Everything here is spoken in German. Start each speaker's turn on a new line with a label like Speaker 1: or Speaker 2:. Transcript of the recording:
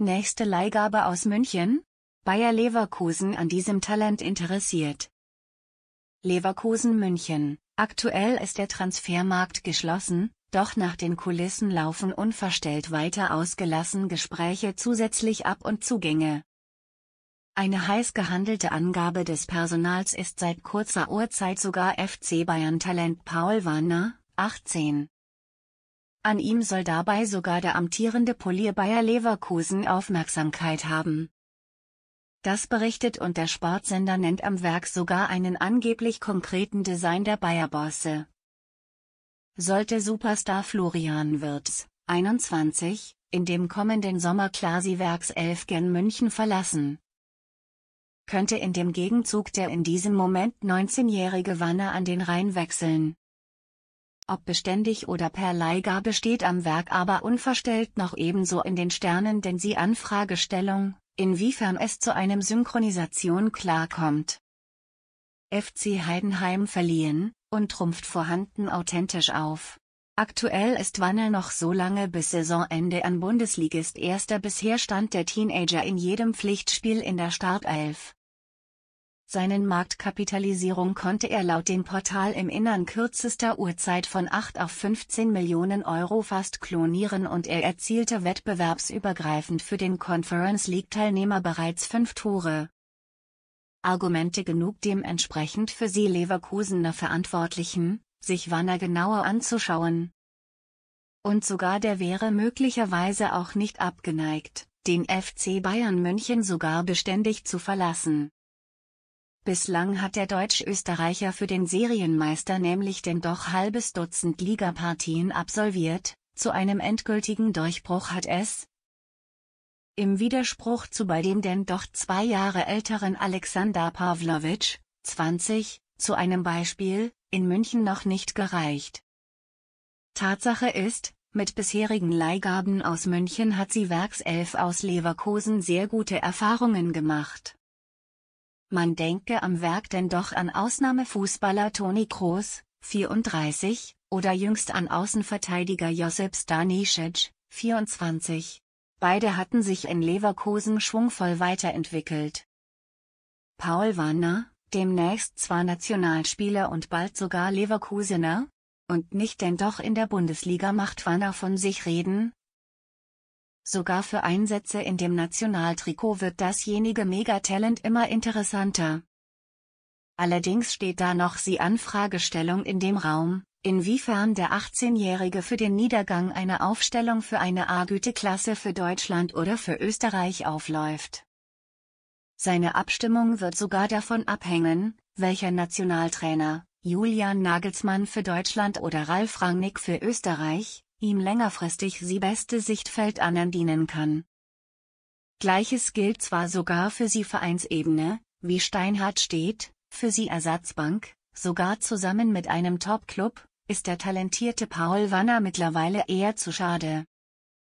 Speaker 1: Nächste Leihgabe aus München? Bayer Leverkusen an diesem Talent interessiert. Leverkusen München. Aktuell ist der Transfermarkt geschlossen, doch nach den Kulissen laufen unverstellt weiter ausgelassen Gespräche zusätzlich ab und Zugänge. Eine heiß gehandelte Angabe des Personals ist seit kurzer Uhrzeit sogar FC Bayern Talent Paul Warner, 18, an ihm soll dabei sogar der amtierende Polier Bayer Leverkusen Aufmerksamkeit haben. Das berichtet und der Sportsender nennt am Werk sogar einen angeblich konkreten Design der Bayer-Bosse. Sollte Superstar Florian Wirtz, 21, in dem kommenden Sommer Klasi Werks 11 gen München verlassen, könnte in dem Gegenzug der in diesem Moment 19-jährige Wanner an den Rhein wechseln ob beständig oder per Leihgabe steht am Werk aber unverstellt noch ebenso in den Sternen denn sie Anfragestellung, inwiefern es zu einem Synchronisation klarkommt. FC Heidenheim verliehen, und trumpft vorhanden authentisch auf. Aktuell ist Wannel noch so lange bis Saisonende an Bundesligist erster bisher stand der Teenager in jedem Pflichtspiel in der Startelf. Seinen Marktkapitalisierung konnte er laut dem Portal im Innern kürzester Uhrzeit von 8 auf 15 Millionen Euro fast klonieren und er erzielte wettbewerbsübergreifend für den Conference League-Teilnehmer bereits fünf Tore. Argumente genug dementsprechend für sie Leverkusener Verantwortlichen, sich Wanner genauer anzuschauen. Und sogar der wäre möglicherweise auch nicht abgeneigt, den FC Bayern München sogar beständig zu verlassen. Bislang hat der Deutsch-Österreicher für den Serienmeister nämlich denn doch halbes Dutzend Ligapartien absolviert, zu einem endgültigen Durchbruch hat es, im Widerspruch zu bei dem denn doch zwei Jahre älteren Alexander Pavlovich, 20, zu einem Beispiel, in München noch nicht gereicht. Tatsache ist, mit bisherigen Leihgaben aus München hat sie Werkself aus Leverkusen sehr gute Erfahrungen gemacht. Man denke am Werk denn doch an Ausnahmefußballer Toni Kroos, 34, oder jüngst an Außenverteidiger Josip Stanisic, 24. Beide hatten sich in Leverkusen schwungvoll weiterentwickelt. Paul Warner, demnächst zwar Nationalspieler und bald sogar Leverkusener, und nicht denn doch in der Bundesliga macht Warner von sich reden, sogar für Einsätze in dem Nationaltrikot wird dasjenige Megatalent immer interessanter. Allerdings steht da noch die Anfragestellung in dem Raum, inwiefern der 18-Jährige für den Niedergang einer Aufstellung für eine A-Güteklasse für Deutschland oder für Österreich aufläuft. Seine Abstimmung wird sogar davon abhängen, welcher Nationaltrainer, Julian Nagelsmann für Deutschland oder Ralf Rangnick für Österreich, ihm längerfristig sie beste Sichtfeld anerdienen kann. Gleiches gilt zwar sogar für sie Vereinsebene, wie Steinhardt steht, für sie Ersatzbank, sogar zusammen mit einem Top-Club, ist der talentierte Paul Wanner mittlerweile eher zu schade.